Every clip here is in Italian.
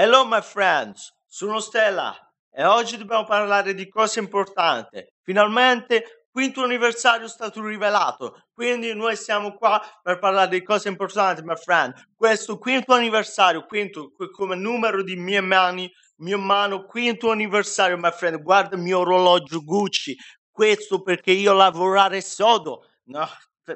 Hello my friends, sono Stella e oggi dobbiamo parlare di cose importanti. Finalmente quinto anniversario è stato rivelato, quindi noi siamo qua per parlare di cose importanti my friend. Questo quinto anniversario, quinto come numero di mie mani, mio mano, quinto anniversario my friend, guarda il mio orologio Gucci, questo perché io lavorare sodo. No,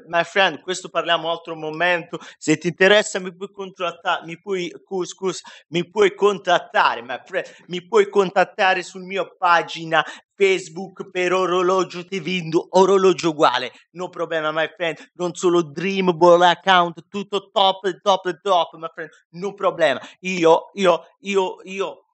my friend, questo parliamo altro momento, se ti interessa mi puoi contattare, mi puoi, scusa, mi puoi contattare, my friend, mi puoi contattare sul mio pagina Facebook per orologio ti vendo orologio uguale, no problema my friend, non solo Dreamable account, tutto top, top, top my friend, no problema, io, io, io, io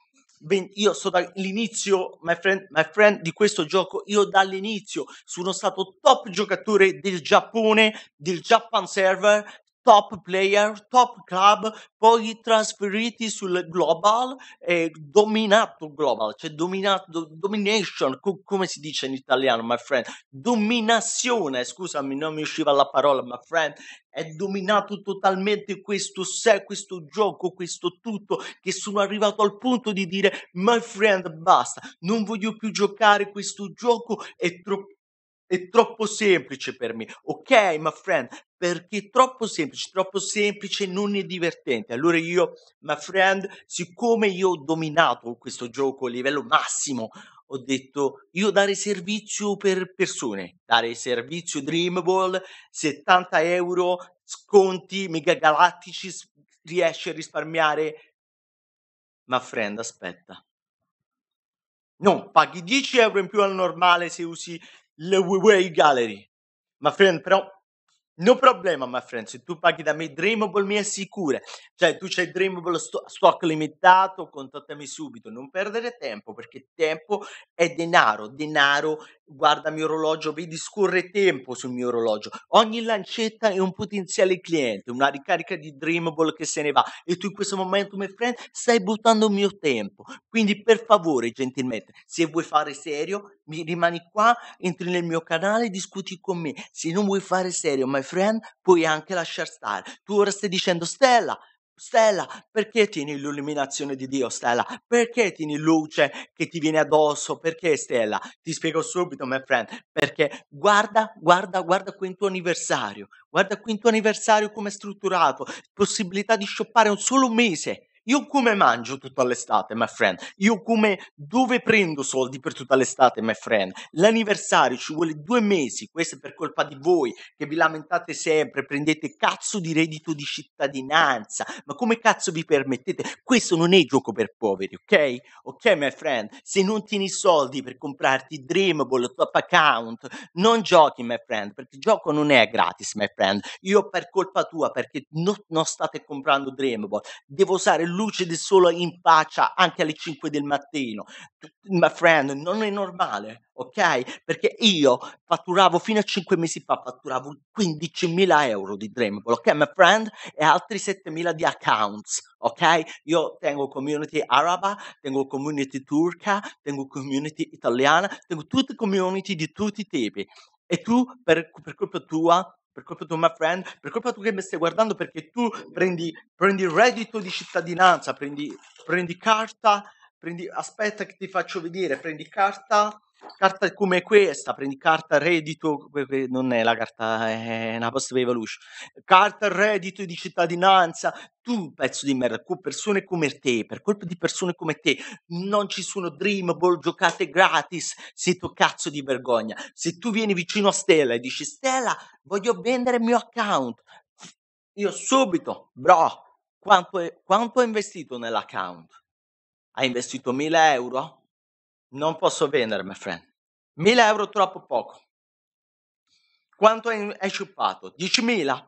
io sto dall'inizio, my friend, my friend, di questo gioco, io dall'inizio sono stato top giocatore del Giappone, del Japan server, top player, top club, poi trasferiti sul global e dominato global, cioè dominato, domination, co- come si dice in italiano, my friend, dominazione, scusami, non mi usciva la parola, my friend, è dominato totalmente questo sé, questo gioco, questo tutto, che sono arrivato al punto di dire, my friend, basta, non voglio più giocare questo gioco, è troppo è troppo semplice per me. Ok, my friend, perché è troppo semplice, troppo semplice non è divertente. Allora io, my friend, siccome io ho dominato questo gioco a livello massimo, ho detto io dare servizio per persone, dare servizio Dreamable, 70 euro, sconti mega galattici, riesce a risparmiare. Ma friend, aspetta. No, paghi 10 euro in più al normale se usi le Way Gallery. Ma friend, però No problema, my friend. Se tu paghi da me Dreamable mi assicura. Cioè, tu c'hai Dreamable sto- stock limitato, contattami subito. Non perdere tempo, perché tempo è denaro. Denaro, guarda il mio orologio, vedi, scorre tempo sul mio orologio. Ogni lancetta è un potenziale cliente, una ricarica di Dreamable che se ne va. E tu in questo momento, my friend, stai buttando il mio tempo. Quindi, per favore, gentilmente, se vuoi fare serio, mi rimani qua, entri nel mio canale, discuti con me. Se non vuoi fare serio, my friend, puoi anche lasciar stare. Tu ora stai dicendo, Stella, Stella, perché tieni l'illuminazione di Dio, Stella? Perché tieni luce che ti viene addosso? Perché, Stella? Ti spiego subito, my friend. Perché guarda, guarda, guarda qui il tuo anniversario. Guarda qui il tuo anniversario come è strutturato. Possibilità di shoppare un solo mese io come mangio tutta l'estate, my friend? Io come dove prendo soldi per tutta l'estate, my friend? L'anniversario ci vuole due mesi, questo è per colpa di voi che vi lamentate sempre, prendete cazzo di reddito di cittadinanza. Ma come cazzo vi permettete? Questo non è gioco per poveri, ok? Ok, my friend? Se non tieni soldi per comprarti Dreamable, top account, non giochi, my friend, perché il gioco non è gratis, my friend. Io per colpa tua, perché non, non state comprando Dreamable, devo usare luce del sole in faccia anche alle 5 del mattino. My friend, non è normale, ok? Perché io fatturavo fino a 5 mesi fa, fatturavo 15.000 euro di Dreamable, ok? My friend, e altri 7.000 di accounts, ok? Io tengo community araba, tengo community turca, tengo community italiana, tengo tutte community di tutti i tipi. E tu, per, per colpa tua, per colpa tua, my friend, per colpa tu che mi stai guardando perché tu prendi, prendi reddito di cittadinanza, prendi, prendi carta, prendi, aspetta che ti faccio vedere, prendi carta carta come questa, prendi carta reddito, non è la carta, è una post evolution, carta reddito di cittadinanza, tu pezzo di merda, con persone come te, per colpa di persone come te, non ci sono Dream Ball giocate gratis, sei tu cazzo di vergogna. Se tu vieni vicino a Stella e dici Stella, voglio vendere il mio account, io subito, bro, quanto, è, quanto ho investito nell'account? Hai investito 1000 euro? Non posso vendere, my friend. 1000 euro troppo poco. Quanto hai sciupato? 10.000?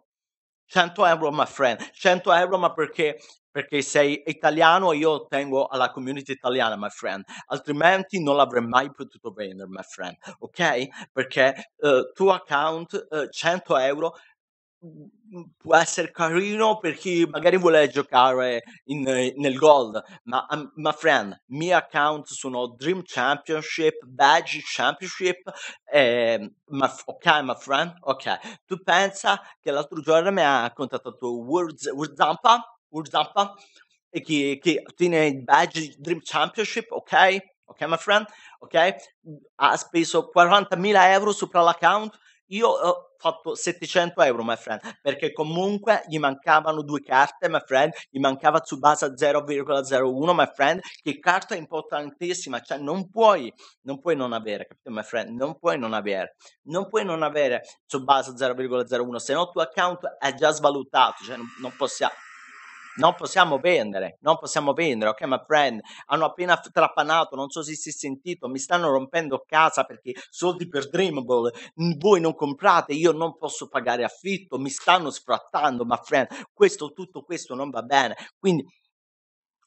100 euro, my friend. 100 euro, ma perché? Perché sei italiano e io tengo alla community italiana, my friend. Altrimenti non l'avrei mai potuto vendere, my friend. Ok? Perché uh, tuo account, uh, eh, 100 euro, Mhmm, può essere carino per chi magari vuole giocare in, nel gold, ma um, my friend, miei account sono Dream Championship, Badge Championship, eh, ma, ok my friend, ok. Tu pensa che l'altro giorno mi ha contattato Wurz, Wurzampa, Wurzampa e che, che ottiene il Badge Dream Championship, ok? Ok my friend, ok? Ha speso 40.000 euro sopra l'account io ho fatto 700 euro, my friend, perché comunque gli mancavano due carte, my friend, gli mancava Tsubasa 0,01, my friend, che carta importantissima, cioè non puoi, non puoi non avere, capito, my friend, non puoi non avere, non puoi non avere Tsubasa 0,01, se no il tuo account è già svalutato, cioè non, non possiamo, non possiamo vendere, non possiamo vendere, ok my friend, hanno appena trappanato, non so se si è sentito, mi stanno rompendo casa perché soldi per Dreamable, voi non comprate, io non posso pagare affitto, mi stanno sfrattando, my friend, questo, tutto questo non va bene, quindi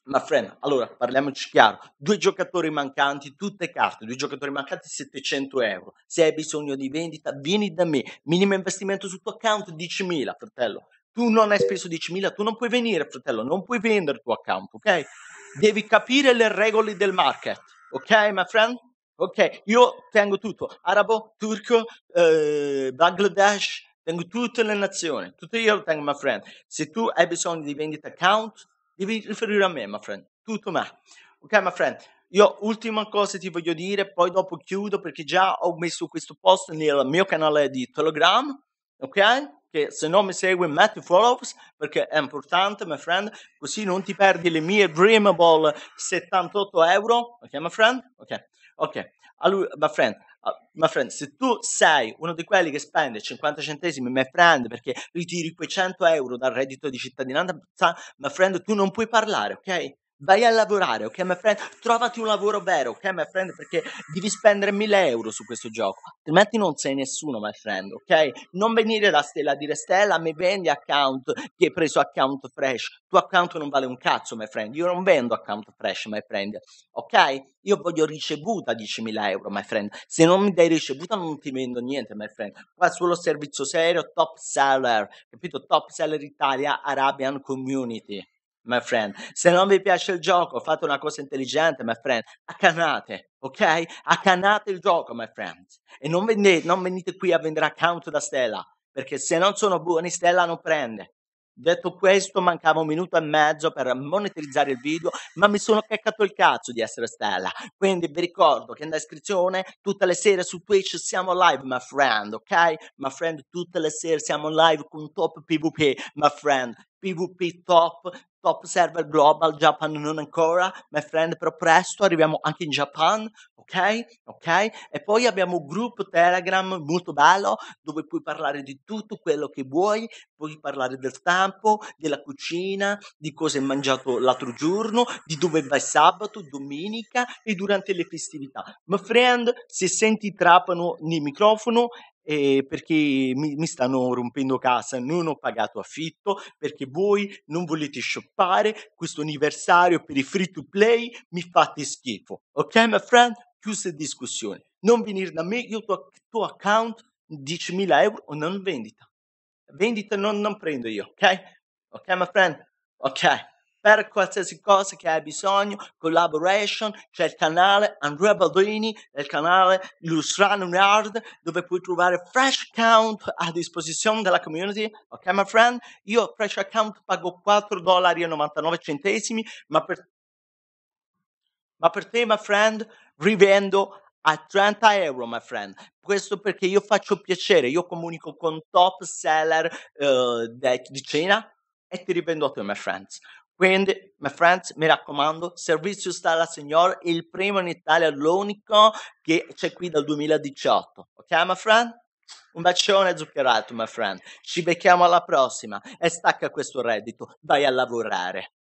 ma friend, allora parliamoci chiaro: due giocatori mancanti, tutte carte, due giocatori mancanti, 700 euro. Se hai bisogno di vendita, vieni da me. Minimo investimento sul tuo account, 10.000, fratello tu non hai speso 10.000, tu non puoi venire, fratello, non puoi vendere il tuo account, ok? Devi capire le regole del market, ok, my friend? Ok, io tengo tutto, arabo, turco, eh, Bangladesh, tengo tutte le nazioni, tutto io lo tengo, my friend. Se tu hai bisogno di vendita account, devi riferire a me, my friend, tutto me. Ok, my friend, io ultima cosa ti voglio dire, poi dopo chiudo perché già ho messo questo post nel mio canale di Telegram, ok? che se non mi segui metti follows perché è importante, my friend, così non ti perdi le mie Dreamable 78 euro, ok, my friend? Ok, ok. Allora, my friend, ah, my friend, se tu sei uno di quelli che spende 50 centesimi, my friend, perché ritiri quei 100 euro dal reddito di cittadinanza, my friend, tu non puoi parlare, ok? vai a lavorare, ok my friend, trovati un lavoro vero, ok my friend, perché devi spendere 1000 euro su questo gioco, altrimenti non sei nessuno my friend, ok? Non venire da Stella a dire Stella mi vendi account che hai preso account fresh, tuo account non vale un cazzo my friend, io non vendo account fresh my friend, ok? Io voglio ricevuta 10.000 euro my friend, se non mi dai ricevuta non ti vendo niente my friend, qua solo servizio serio, top seller, capito? Top seller Italia, Arabian Community my friend. Se non vi piace il gioco, fate una cosa intelligente, my friend. Accanate, ok? Accanate il gioco, my friend. E non venite, non venite qui a vendere account da Stella, perché se non sono buoni, Stella non prende. Detto questo, mancava un minuto e mezzo per monetizzare il video, ma mi sono peccato il cazzo di essere stella. Quindi vi ricordo che in descrizione tutte le sere su Twitch siamo live, my friend, ok? My friend, tutte le sere siamo live con top PvP, my friend. PvP top, top server global Japan non ancora, my friend, però presto arriviamo anche in Japan, ok? Ok? E poi abbiamo un gruppo Telegram molto bello dove puoi parlare di tutto quello che vuoi, puoi parlare del tempo, della cucina, di cosa hai mangiato l'altro giorno, di dove vai sabato, domenica e durante le festività. My friend, se senti trapano nel microfono eh, perché mi, mi, stanno rompendo casa, non ho pagato affitto, perché voi non volete shoppare, questo anniversario per i free to play mi fate schifo. Ok, my friend? Chiusa discussione. Non venire da me, io tuo, tuo account 10.000 euro o non vendita. Vendita non, non prendo io, ok? Ok, my friend? Ok per qualsiasi cosa che hai bisogno, collaboration, c'è il canale Andrea Baldini, il canale Illustrano Nerd, dove puoi trovare Fresh Account a disposizione della community, ok my friend? Io Fresh Account pago 4,99 dollari ma per, ma per te, my friend, rivendo a 30 euro, my friend. Questo perché io faccio piacere, io comunico con top seller eh, di Cina e ti rivendo a te, my friends. Quindi, my friends, mi raccomando, servizio sta al Signore, il primo in Italia, l'unico che c'è qui dal 2018. Ok, my friend? Un bacione zuccherato, my friend. Ci becchiamo alla prossima e stacca questo reddito, vai a lavorare.